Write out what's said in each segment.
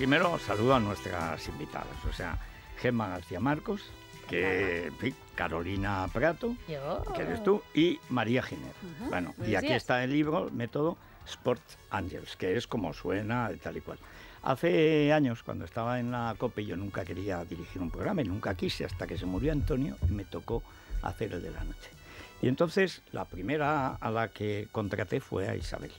primero saludo a nuestras invitadas, o sea, Gemma García Marcos, que, Carolina Prato, que eres tú, y María Giner. Bueno, y aquí está el libro, método Sport Angels, que es como suena, tal y cual. Hace años, cuando estaba en la COPE, yo nunca quería dirigir un programa y nunca quise, hasta que se murió Antonio, y me tocó hacer el de la noche. Y entonces la primera a la que contraté fue a Isabel,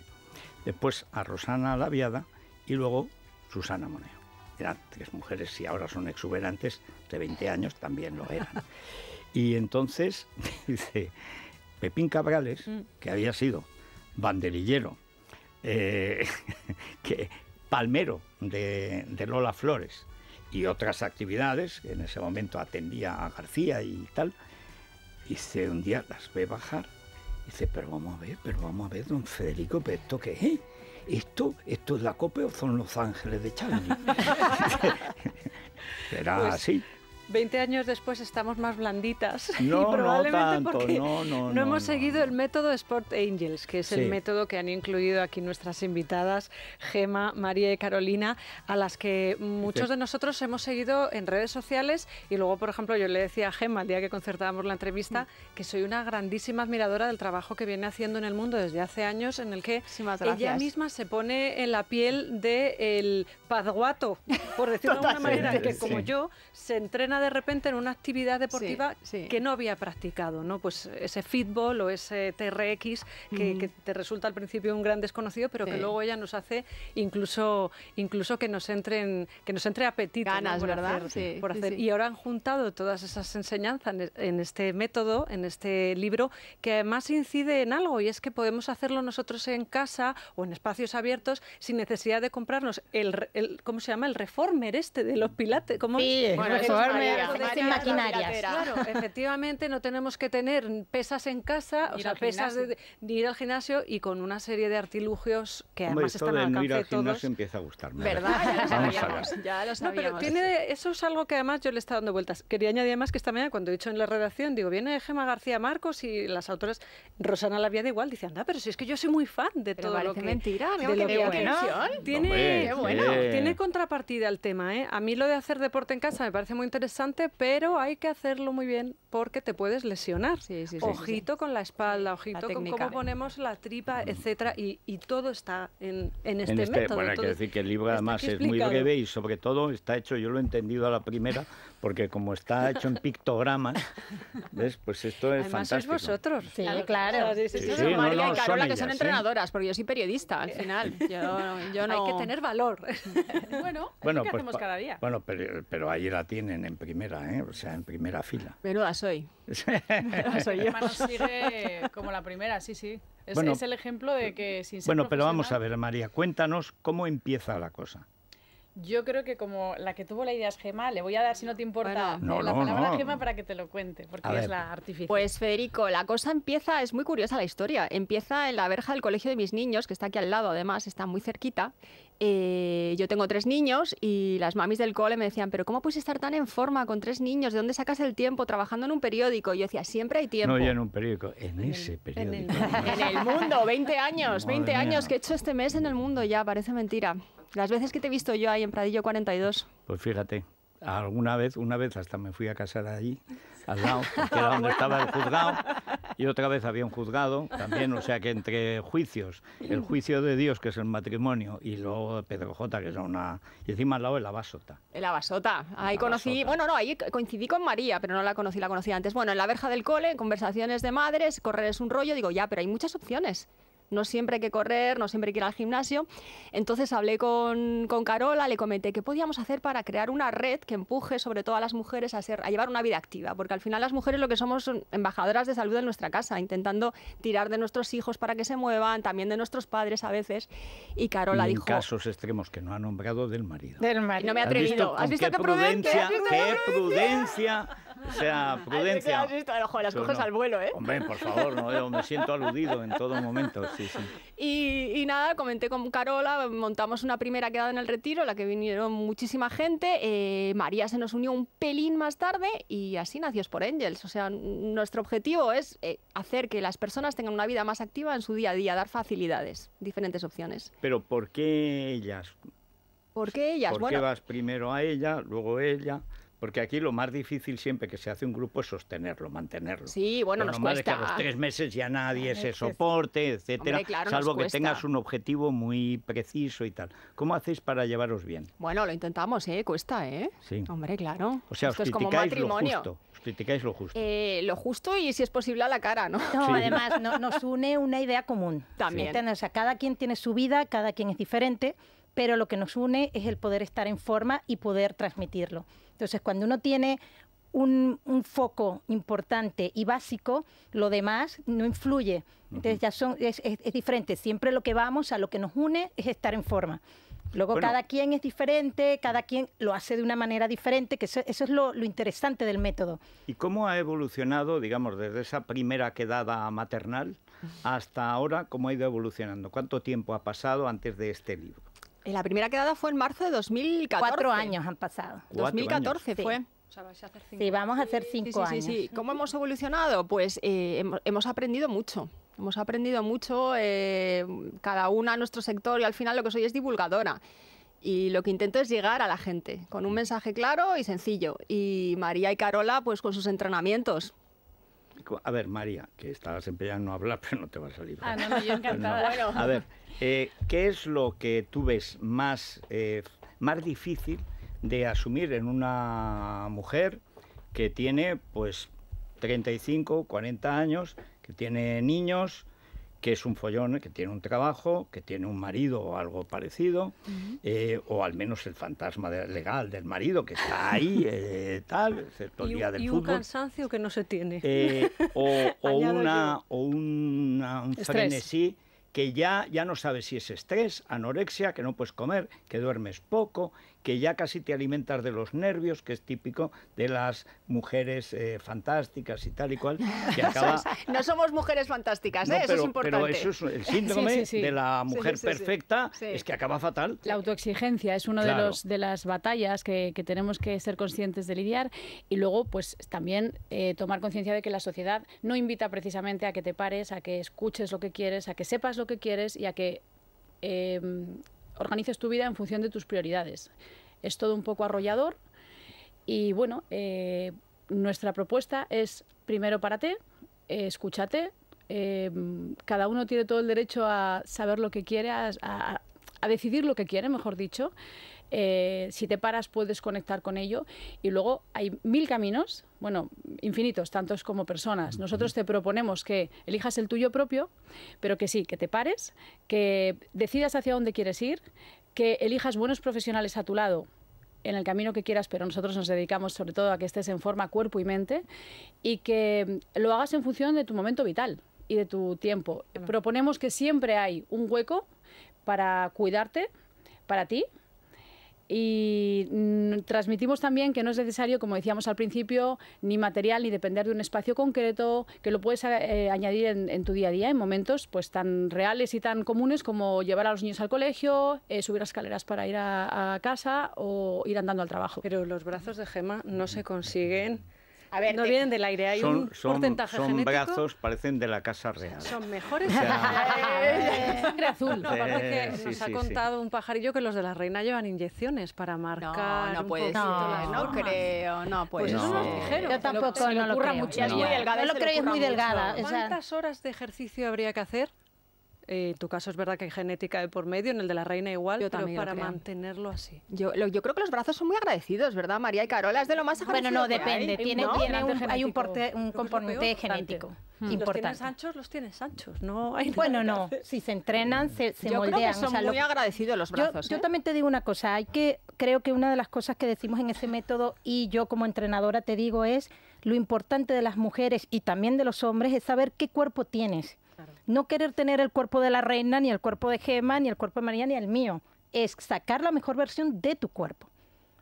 después a Rosana Laviada y luego Susana Moneo. Eran tres mujeres, y ahora son exuberantes, de 20 años también lo eran. Y entonces, dice, Pepín Cabrales, mm. que había sido banderillero, eh, que, palmero de, de Lola Flores y otras actividades, que en ese momento atendía a García y tal, dice, un día las ve bajar Dice, pero vamos a ver, pero vamos a ver, don Federico, ¿pero esto qué esto, esto es la copia o son los ángeles de Charlie. Será pues, así. 20 años después estamos más blanditas no, y probablemente porque no, hemos seguido el método Sport Angels, que es el método que han incluido aquí nuestras invitadas Gema, María y Carolina, a las que muchos de nosotros hemos seguido en redes sociales y luego, por ejemplo, yo le decía a Gema el día que concertábamos la entrevista mm. que soy una grandísima admiradora del trabajo que viene haciendo en el mundo desde hace años en el que ella misma se pone en la piel del el por decirlo de alguna manera, que como yo se entrena de repente en una actividad deportiva que no había practicado, ¿no? Pues ese fútbol o ese TRX que, mm. te resulta al principio un gran desconocido, pero que luego ya nos hace incluso, incluso que nos entren, que nos entre apetito Ganas, por ¿verdad? hacer, Y ahora han juntado todas esas enseñanzas en este método, en este libro, que además incide en algo, y es que podemos hacerlo nosotros en casa o en espacios abiertos sin necesidad de comprarnos el, ¿cómo se llama? el reformer este de los pilates, ¿cómo reformer, maquinaria, sin maquinarias. Claro, efectivamente no tenemos que tener pesas en casa, o sea, pesas de, ir al gimnasio y con una serie de artilugios que además están al alcance de ir al gimnasio empieza a gustarme. ¿eh? ¿Verdad? Ah, ya lo sabíamos. Ya lo sabíamos. tiene, eso es algo que además yo le está dando vueltas. Quería añadir además que esta mañana cuando he dicho en la redacción, digo, viene Gema García Marcos y las autoras, Rosana la de igual, dice, anda, pero si es que yo soy muy fan de todo lo que... mentira, de lo bueno. Tiene, tiene contrapartida el tema, ¿eh? A mí lo de hacer deporte en casa me parece muy interesante pero hay que hacerlo muy bien porque te puedes lesionar. ojito con la espalda, ojito con cómo ponemos la tripa, mm. etcétera, y, todo está en, este, en este, este Bueno, hay que decir que el libro además es muy breve y sobre todo está hecho, yo lo he entendido a la primera, porque como está hecho en pictogramas, ¿ves? Pues esto es Además, fantástico. sois vosotros. Sí, claro. Sí, sí, María y Carola, que son ¿eh? entrenadoras, porque yo soy periodista al final. Yo, no... Hay que tener valor. bueno, pues hacemos cada día. Bueno, pero, pero, ahí la tienen en primera, ¿eh? O sea, en primera fila. Menuda soy. Menuda soy yo. nos sigue como la primera, sí, sí. Es, es el ejemplo de que sin ser Bueno, pero vamos a ver, María, cuéntanos cómo empieza la cosa. Yo creo que como la que tuvo la idea es Gema, le voy a dar, si no te importa, la palabra Gema para que te lo cuente, porque es la artificial. Pues Federico, la cosa empieza, es muy curiosa la historia, empieza en la verja del colegio de mis niños, que está aquí al lado además, está muy cerquita. Eh, yo tengo tres niños y las mamis del cole me decían, pero ¿cómo puedes estar tan en forma con tres niños? ¿De dónde sacas el tiempo trabajando en un periódico? Y yo decía, siempre hay tiempo. No, ya en un periódico, en ese periódico. En el, mundo, 20 años, 20 años que he hecho este mes en el mundo ya, parece mentira. Las veces que te he visto yo ahí en Pradillo 42. Pues fíjate, alguna vez, una vez hasta me fui a casar allí, al lado, que era donde estaba el juzgado, y otra vez había un juzgado también, o sea que entre juicios, el juicio de Dios, que es el matrimonio, y luego Pedro J, que es una... Y encima al lado el Abasota. El Abasota, ahí conocí, bueno, no, ahí coincidí con María, pero no la conocí, la conocí antes. Bueno, en la verja del cole, conversaciones de madres, correr es un rollo, digo, ya, pero hay muchas opciones no siempre hay que correr, no siempre hay que ir al gimnasio. Entonces hablé con, con Carola, le comenté qué podíamos hacer para crear una red que empuje sobre todo a las mujeres a, ser, a llevar una vida activa, porque al final las mujeres lo que somos son embajadoras de salud en nuestra casa, intentando tirar de nuestros hijos para que se muevan, también de nuestros padres a veces. Y Carola dijo. en casos extremos que no ha nombrado del marido. Del marido. Y no me ha atrevido. ¿Has visto, qué, prudencia, qué prudencia? O sea, prudencia. Ojo, las coges al vuelo, ¿eh? Hombre, por favor, no, me siento aludido en todo momento. Sí, sí. Y, y, nada, comenté con Carola, montamos una primera quedada en el retiro, la que vinieron muchísima gente. Eh, María se nos unió un pelín más tarde y así nació por Angels. O sea, nuestro objetivo es eh, hacer que las personas tengan una vida más activa en su día a día, dar facilidades, diferentes opciones. Pero ¿por qué ellas? ¿Por qué ellas? ¿Por bueno, qué vas primero a ella, luego ella? Porque aquí lo más difícil siempre que se hace un grupo es sostenerlo, mantenerlo. Sí, bueno, lo nos normal cuesta. Es que a los tres meses ya nadie se soporte, etcétera, salvo que tengas un objetivo muy preciso y tal. ¿Cómo hacéis para llevaros bien? Bueno, lo intentamos, ¿eh? Cuesta, ¿eh? Sí. Hombre, claro. O sea, os criticáis Lo justo, os criticáis lo justo. Eh, lo justo y si es posible a la cara, ¿no? No, además nos une una idea común. También. o sea, cada quien tiene su vida, cada quien es diferente pero lo que nos une es el poder estar en forma y poder transmitirlo. Entonces, cuando uno tiene un, foco importante y básico, lo demás no influye. Entonces ya son, es, diferente. Siempre lo que vamos a lo que nos une es estar en forma. Luego cada quien es diferente, cada quien lo hace de una manera diferente, que eso, es lo, lo, interesante del método. ¿Y cómo ha evolucionado, digamos, desde esa primera quedada maternal hasta ahora, cómo ha ido evolucionando? ¿Cuánto tiempo ha pasado antes de este libro? Eh, la primera quedada fue en marzo de 2014. Cuatro años han pasado. 2014 fue. Sí. O a hacer cinco. Sí, vamos a hacer cinco sí, sí, Sí, ¿Cómo hemos evolucionado? Pues eh, hemos aprendido mucho. Hemos aprendido mucho, eh, cada una a nuestro sector, y al final lo que soy es divulgadora. Y lo que intento es llegar a la gente con un mensaje claro y sencillo. Y María y Carola, pues con sus entrenamientos, a ver, María, que estabas empeñando a hablar, pero no te va a salir. Ah, no, yo encantada. Bueno. A ver, eh, ¿qué es lo que tú ves más, eh, más difícil de asumir en una mujer que tiene, pues, 35, 40 años, que tiene niños, que es un follón que tiene un trabajo, que tiene un marido o algo parecido, eh, o al menos el fantasma legal del marido que está ahí, eh, tal, excepto el día del fútbol. Y un cansancio que no se tiene. Eh, o, una, o, un frenesí que ya, ya no sabes si es estrés, anorexia, que no puedes comer, que duermes poco, que ya casi te alimentas de los nervios, que es típico de las mujeres eh, fantásticas y tal y cual. no somos mujeres fantásticas, ¿eh? eso es importante. Pero eso es el síndrome de la mujer perfecta, es que acaba fatal. La autoexigencia es una de, los, de las batallas que, tenemos que ser conscientes de lidiar y luego pues también eh, tomar conciencia de que la sociedad no invita precisamente a que te pares, a que escuches lo que quieres, a que sepas lo que quieres y a que... Em, organices tu vida en función de tus prioridades. Es todo un poco arrollador y bueno, eh, nuestra propuesta es primero para ti, eh, escúchate. Eh, cada uno tiene todo el derecho a saber lo que quiere, a decidir lo que quiere, mejor dicho. Eh, si te paras puedes conectar con ello y luego hay mil caminos, bueno, infinitos, tantos como personas. Nosotros te proponemos que elijas el tuyo propio, pero que sí, que te pares, que decidas hacia dónde quieres ir, que elijas buenos profesionales a tu lado en el camino que quieras, pero nosotros nos dedicamos sobre todo a que estés en forma cuerpo y mente y que lo hagas en función de tu momento vital y de tu tiempo. Proponemos que siempre hay un hueco para cuidarte, para ti, y mm, transmitimos también que no es necesario, como decíamos al principio, ni material ni depender de un espacio concreto, que lo puedes eh, añadir en, tu día a día en momentos pues tan reales y tan comunes como llevar a los niños al colegio, eh, subir escaleras para ir a, a, casa o ir andando al trabajo. Pero los brazos de Gema no se consiguen a ver, no vienen del aire, hay son, un son, porcentaje son brazos, parecen de la Casa Real. Son mejores. O eh, azul. Aparte eh, nos ha contado un pajarillo que los de la reina llevan inyecciones para marcar. No, no puede ser. No, creo, no pues puede pues Eso no. ligero. Yo tampoco no lo creo. Es muy delgada, no lo creo, es muy delgada. ¿Cuántas horas de ejercicio habría que hacer? Eh, tu caso es verdad que hay genética de por medio, en el de la reina igual, yo pero para mantenerlo así. Yo, creo que los brazos son muy agradecidos, ¿verdad, María y Carola? Es de lo más agradecido. Bueno, no, depende. Hay, tiene, un, componente genético. importante. Hmm. los tienes anchos, los tienes anchos. No hay bueno, no. Si se entrenan, se, yo Creo que son muy agradecidos los brazos. Yo, yo, ¿eh? también te digo una cosa. Hay que creo que una de las cosas que decimos en ese método y yo como entrenadora te digo es lo importante de las mujeres y también de los hombres es saber qué cuerpo tienes no querer tener el cuerpo de la reina, ni el cuerpo de Gemma ni el cuerpo de María, ni el mío. Es sacar la mejor versión de tu cuerpo.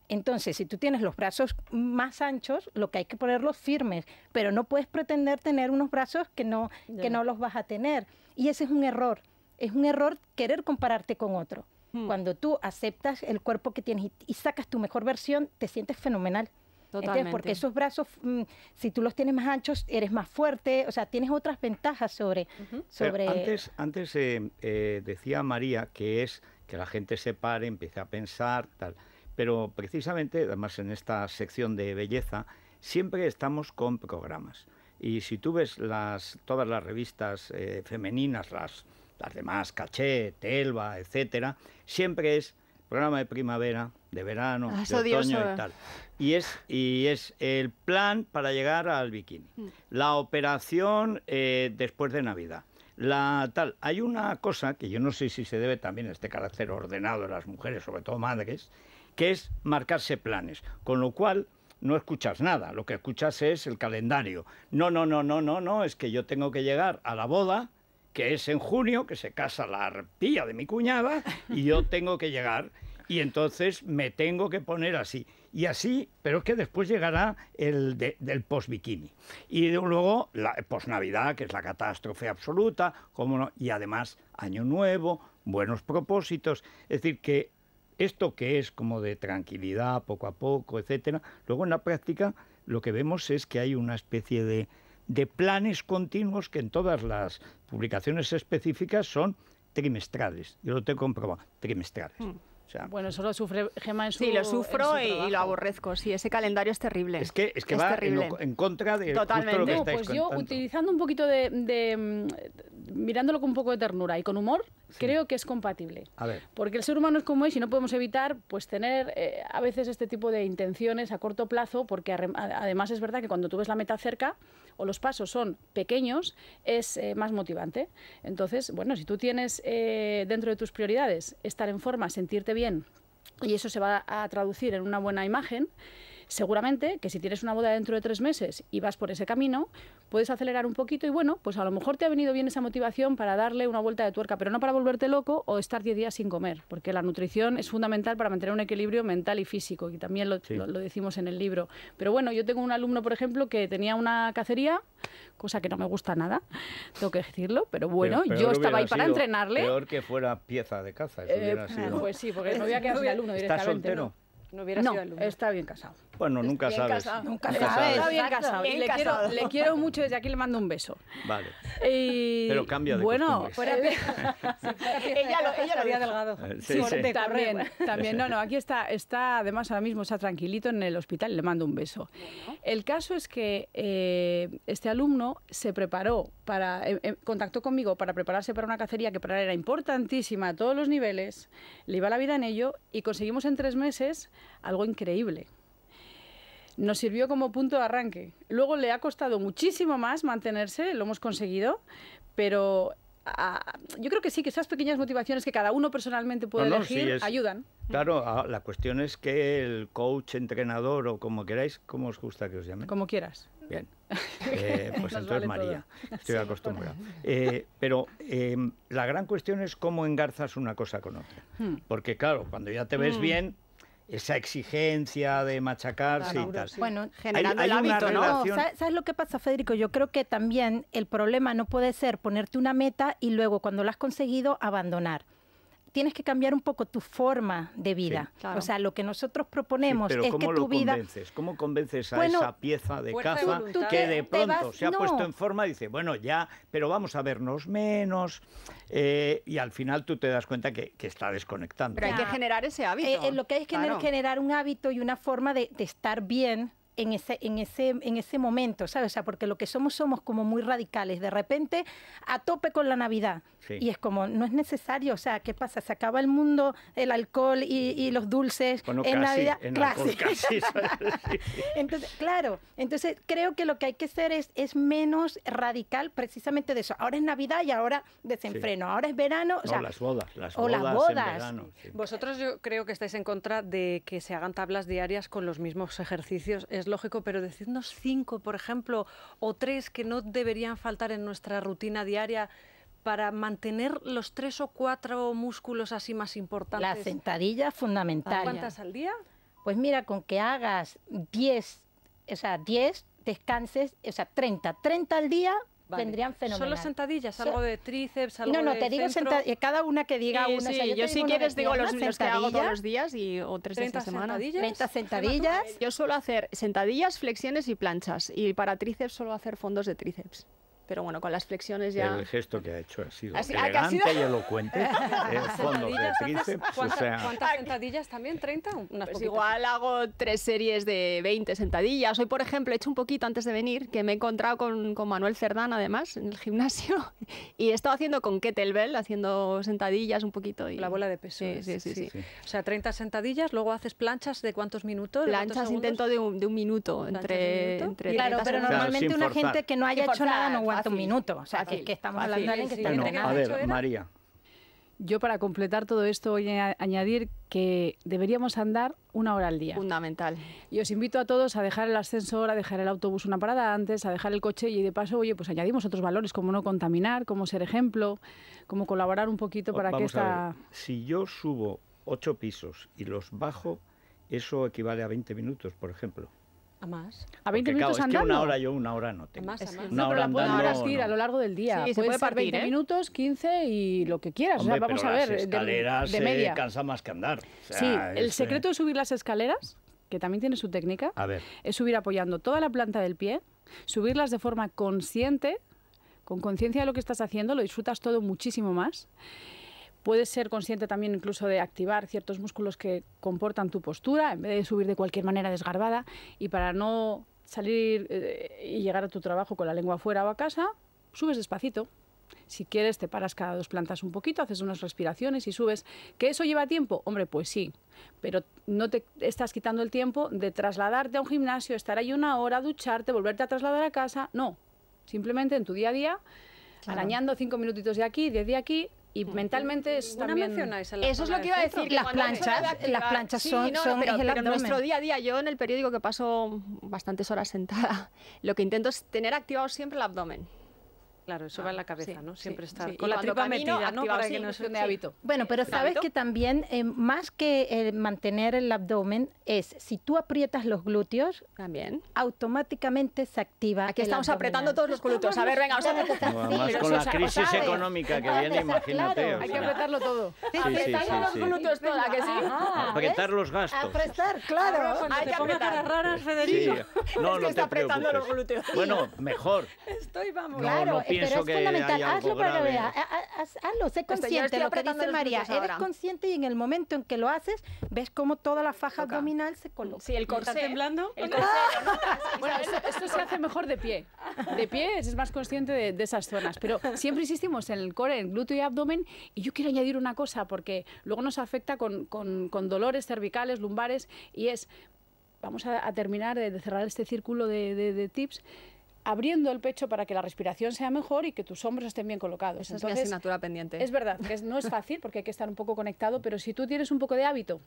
Entonces, si tú tienes los brazos más anchos, lo que hay que ponerlos firmes, pero no puedes pretender tener unos brazos que no, los vas a tener. Y ese es un error. Es un error querer compararte con otro. Hmm. Cuando tú aceptas el cuerpo que tienes y sacas tu mejor versión, te sientes fenomenal porque esos brazos, mm, si tú los tienes más anchos, eres más fuerte, o sea, tienes otras ventajas sobre... Eh, sobre... antes eh, eh, decía María que es que la gente se pare, empiece a pensar, tal. Pero precisamente, además en esta sección de belleza, siempre estamos con programas. Y si tú ves las, todas las revistas femeninas, las, las demás, Caché, Telva, etcétera, siempre es programa de primavera, de verano, ah, de otoño y tal. Y es, y es el plan para llegar al bikini. Mm. La operación eh, después de Navidad. La tal, hay una cosa que yo no sé si se debe también a este carácter ordenado de las mujeres, sobre todo madres, que es marcarse planes, con lo cual no escuchas nada, lo que escuchas es el calendario. No, no, no, no, no, no, es que yo tengo que llegar a la boda, que es en junio, que se casa la arpía de mi cuñada, y yo tengo que llegar y entonces me tengo que poner así. Y así, pero es que después llegará el del post-bikini. Y luego la post-Navidad, que es la catástrofe absoluta, y además Año Nuevo, buenos propósitos. Es decir, que esto que es como de tranquilidad, poco a poco, etcétera, luego en la práctica lo que vemos es que hay una especie de, planes continuos que en todas las publicaciones específicas son trimestrales. Yo lo tengo comprobado, trimestrales. Hmm bueno, eso lo sufre Gema en su Sí, lo sufro y, lo aborrezco. Sí, ese calendario es terrible. Es que, es va en, contra de Totalmente. lo que pues yo, utilizando un poquito de, mirándolo con un poco de ternura y con humor, creo que es compatible. Porque el ser humano es como es y no podemos evitar pues tener eh, a veces este tipo de intenciones a corto plazo, porque además es verdad que cuando tú ves la meta cerca o los pasos son pequeños, es eh, más motivante. Entonces, bueno, si tú tienes eh, dentro de tus prioridades estar en forma, sentirte bien, y eso se va a traducir en una buena imagen, Seguramente que si tienes una boda dentro de tres meses y vas por ese camino, puedes acelerar un poquito y bueno, pues a lo mejor te ha venido bien esa motivación para darle una vuelta de tuerca, pero no para volverte loco o estar diez días sin comer, porque la nutrición es fundamental para mantener un equilibrio mental y físico, y también lo, decimos en el libro. Pero bueno, yo tengo un alumno, por ejemplo, que tenía una cacería, cosa que no me gusta nada, tengo que decirlo, pero bueno, yo estaba ahí para entrenarle. Peor que fuera pieza de caza. Eso eh, hubiera sido. Pues sí, porque no había quedado alumno directamente. No, hubiera alumno. Está bien casado. Bueno, nunca sabes. Nunca sabes. casado. le, Quiero, le, Quiero, mucho, desde aquí le mando un beso. Vale. Pero cambia de Bueno, fuera de... ella lo, había delgado. Eh, sí, sí. también, también. No, no, aquí está, está, además ahora mismo está tranquilito en el hospital y le mando un beso. El caso es que eh, este alumno se preparó para, eh, contactó conmigo para prepararse para una cacería que para él era importantísima a todos los niveles, le iba la vida en ello y conseguimos en tres meses algo increíble nos sirvió como punto de arranque. Luego le ha costado muchísimo más mantenerse, lo hemos conseguido, pero yo creo que sí, que esas pequeñas motivaciones que cada uno personalmente puede elegir ayudan. Claro, ah, la cuestión es que el coach, entrenador o como queráis, como os gusta que os llamen. Como quieras. Bien. Eh, pues entonces María, estoy acostumbrada. Eh, pero em, la gran cuestión es cómo engarzas una cosa con otra. Hmm. Porque claro, cuando ya te ves hmm. bien, esa exigencia de machacarse y tal. Bueno, generando el hábito, ¿Sabes lo que pasa, Federico? Yo creo que también el problema no puede ser ponerte una meta y luego cuando la has conseguido abandonar tienes que cambiar un poco tu forma de vida. O sea, lo que nosotros proponemos es que tu lo Convences? ¿Cómo convences a esa pieza de caza que de pronto se ha puesto en forma y dice, bueno, ya, pero vamos a vernos menos? Eh, y al final tú te das cuenta que, está desconectando. Pero hay que generar ese hábito. Eh, eh, lo que hay es que generar un hábito y una forma de estar bien en ese, en ese, en ese momento, ¿sabes? O sea, porque lo que somos somos como muy radicales, de repente a tope con la Navidad. Y es como, no es necesario, o sea, ¿qué pasa? Se acaba el mundo, el alcohol y, y los dulces en Navidad. En entonces, claro, entonces creo que lo que hay que hacer es, es menos radical precisamente de eso. Ahora es Navidad y ahora desenfreno, ahora es verano. O las bodas, las o Las bodas. Vosotros yo creo que estáis en contra de que se hagan tablas diarias con los mismos ejercicios lógico, pero decirnos cinco, por ejemplo, o tres que no deberían faltar en nuestra rutina diaria para mantener los tres o cuatro músculos así más importantes. La sentadilla fundamental. ¿Cuántas al día? Pues mira, con que hagas diez, o sea, 10 descanses, o sea, 30, 30 al día vendrían fenomenal. ¿Solo sentadillas? ¿Algo de tríceps? Algo de no, no, te digo sentadillas. Cada una que diga una. Sí, yo, si quieres digo los, los, que hago todos los días y, o tres veces a la semana. Sentadillas? 30 sentadillas. Yo suelo hacer sentadillas, flexiones y planchas. Y para tríceps suelo hacer fondos de tríceps pero bueno, con las flexiones ya... El gesto que ha hecho ha sido elegante y elocuente, ¿eh? ¿Cuántas, ¿cuántas sentadillas también? ¿30? pues igual hago tres series de 20 sentadillas. Hoy, por ejemplo, he hecho un poquito antes de venir, que me he encontrado con, con Manuel Cerdán, además, en el gimnasio, y he estado haciendo con kettlebell, haciendo sentadillas un poquito. Y... La bola de peso. Sí sí sí, O sea, 30 sentadillas, luego haces planchas de cuántos minutos? Planchas intento de un, minuto, entre... claro, pero normalmente una gente que no haya hecho nada no un minuto. O sea, que, estamos hablando de que está A ver, María. Yo para completar todo esto voy a añadir que deberíamos andar una hora al día. Fundamental. Y os invito a todos a dejar el ascensor, a dejar el autobús una parada antes, a dejar el coche y de paso, oye, pues añadimos otros valores como no contaminar, como ser ejemplo, como colaborar un poquito para que esta... si yo subo ocho pisos y los bajo, eso equivale a 20 minutos, por ejemplo. A más. A 20 minutos andando. Es que una hora yo, una hora no tengo. A más, más. no, pero la puedo ir a lo largo del día. Sí, se puede partir, 20 ¿eh? minutos, 15 y lo que quieras. vamos a ver. Las escaleras se eh, cansa más que andar. sí, el eh, secreto de subir las escaleras, que también tiene su técnica, a ver. es subir apoyando toda la planta del pie, subirlas de forma consciente, con conciencia de lo que estás haciendo, lo disfrutas todo muchísimo más. Puedes ser consciente también incluso de activar ciertos músculos que comportan tu postura, en vez de subir de cualquier manera desgarbada. Y para no salir eh, y llegar a tu trabajo con la lengua fuera o a casa, subes despacito. Si quieres, te paras cada dos plantas un poquito, haces unas respiraciones y subes. ¿Que eso lleva tiempo? Hombre, pues sí, pero no te estás quitando el tiempo de trasladarte a un gimnasio, estar ahí una hora, ducharte, volverte a trasladar a casa. No, simplemente en tu día a día, arañando cinco minutitos de aquí, diez de aquí, y mentalmente es también... Eso es lo que iba a decir, las planchas, las planchas son, nuestro día a día, yo en el periódico que paso bastantes horas sentada, lo que intento es tener activado siempre el abdomen. Claro, eso va en la cabeza, ¿no? Siempre está. estar con la tripa metida, ¿no? Para que no sea hábito. Bueno, pero sabes que también, eh, más que eh, mantener el abdomen, es si tú aprietas los glúteos, también automáticamente se activa. Aquí estamos apretando todos los glúteos. A ver, venga, vamos a apretar. con la crisis económica que viene, imagínate. hay que apretarlo todo. apretar los glúteos toda, que sí. Apretar los gastos. Apretar, claro. Hay que apretar raras, Federico. No, no te apretando los glúteos. Bueno, mejor. Estoy, vamos. Claro, pero es fundamental. Hazlo para que hazlo, sé pues, consciente de lo que dice María. Eres consciente y en el momento en que lo haces, ves cómo toda la faja abdominal se coloca. Sí, el corsé. ¿Está temblando? bueno, esto, se hace mejor de pie. De pie es más consciente de, esas zonas. Pero siempre insistimos en el core, el glúteo y abdomen. Y yo quiero añadir una cosa, porque luego nos afecta con, dolores cervicales, lumbares, y es... Vamos a, terminar de cerrar este círculo de tips abriendo el pecho para que la respiración sea mejor y que tus hombros estén bien colocados. Esa Entonces, es asignatura pendiente. Es verdad, no es fácil porque hay que estar un poco conectado, pero si tú tienes un poco de hábito,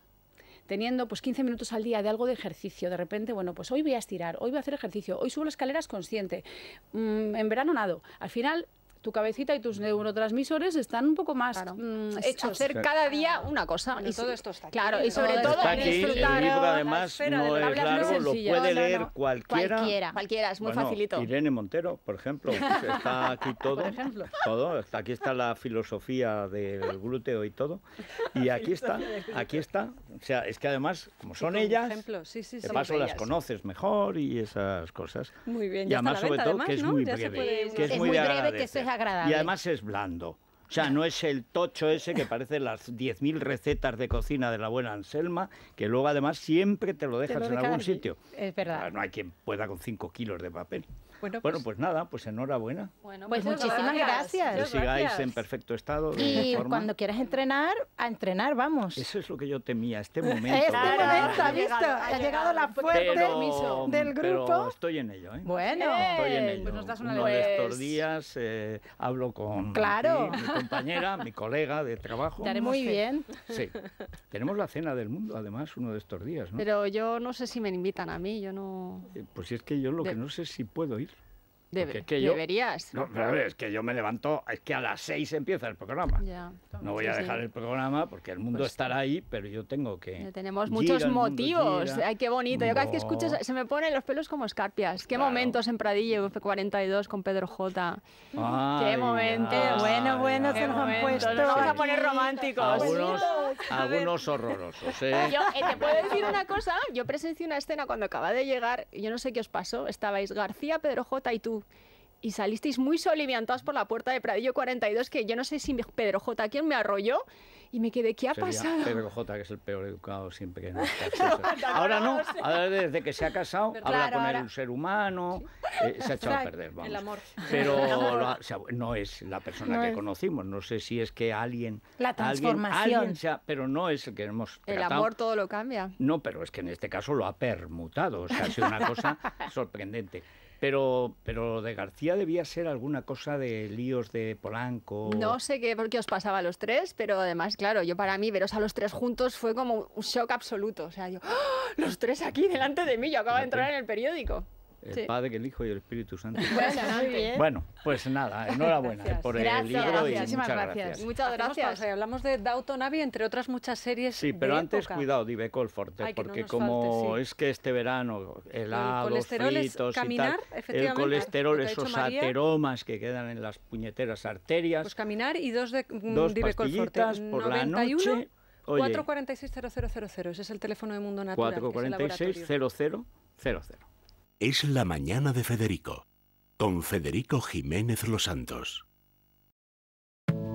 teniendo pues 15 minutos al día de algo de ejercicio, de repente, bueno, pues hoy voy a estirar, hoy voy a hacer ejercicio, hoy subo las escaleras consciente, mm, en verano nado, al final tu cabecita y tus neurotransmisores están un poco más hecho mm, hechos. Hacer cada día una cosa. y todo esto está Claro, y sobre todo, disfrutar. El libro además no es lo puede leer Cualquiera. cualquiera. es muy facilito. Irene Montero, por ejemplo, está aquí todo. todo, aquí está la filosofía del glúteo y todo. Y aquí está, aquí está. O sea, es que además, como son ellas, paso las conoces mejor y esas cosas. Muy bien, ya y además, sobre todo, que es muy breve. es muy breve, que y además es blando. O sea, no es el tocho ese que parece las 10.000 recetas de cocina de la buena Anselma, que luego además siempre te lo dejas en algún sitio. Es verdad. Ah, no hay quien pueda con 5 kilos de papel. Bueno pues, pues, nada, pues enhorabuena. pues, muchísimas gracias. Que sigáis en perfecto estado. y cuando quieras entrenar, a entrenar, vamos. Eso es lo que yo temía, este momento. este momento, ha llegado, la fuerte del grupo. Pero estoy en ello, ¿eh? Bueno. Pues nos das una Uno de estos días eh, hablo con mi, compañera, mi colega de trabajo. Muy bien. Sí. Tenemos la cena del mundo, además, uno de estos días, ¿no? Pero yo no sé si me invitan a mí, yo no... Eh, pues es que yo lo que no sé si puedo ir que deberías. es que yo me levanto, es que a las seis empieza el programa. Ya, no voy a dejar el programa porque el mundo pues estará ahí, pero yo tengo que. Tenemos muchos motivos. Ay, qué bonito. Yo cada vez que escucho se me ponen los pelos como escarpias. Qué momentos en Pradillo, F42 con Pedro J. qué momento. bueno, bueno, se pues nos han puesto. vamos a poner románticos. Algunos, algunos horrorosos. ¿eh? Yo, eh, te puedo decir una cosa. Yo presencié una escena cuando acaba de llegar, yo no sé qué os pasó. Estabais García, Pedro J y tú y salisteis muy soliviantados por la puerta de Pradillo 42, que yo no sé si Pedro J. quién me arrolló y me quedé, ¿qué ha pasado? Pedro J., que es el peor educado siempre que no Ahora no, desde que se ha casado, habla con un ser humano, eh, se ha echado a perder, vamos. El amor. Pero no es la persona que conocimos, no sé si es que alguien... La transformación. Alguien, pero no es el que hemos tratado. El amor todo lo cambia. No, pero es que en este caso lo ha permutado, o sea, ha sido una cosa sorprendente. Pero, pero de García debía ser alguna cosa de líos de Polanco. No sé qué, por qué os pasaba a los tres, pero además, claro, yo para mí veros a los tres juntos fue como un shock absoluto. O sea, yo, ¡ah! los tres aquí delante de mí, yo acabo de entrar en el periódico. El sí. Padre, el Hijo y el Espíritu Santo. Bueno, pues nada, enhorabuena por el libro gracias. y muchas gracias. Muchas gracias. Eh, hablamos de Downton entre otras muchas series Sí, pero antes, cuidado, Dive Colforte, porque como es que este verano, el fritos caminar, el colesterol, esos ateromas que quedan en las puñeteras arterias. Pues caminar y dos de mm, dos Dive Colforte. Eh, por la noche. 446 000, ese es el teléfono de Mundo Natural. 446 0000 es La Mañana de Federico, con Federico Jiménez Los Santos.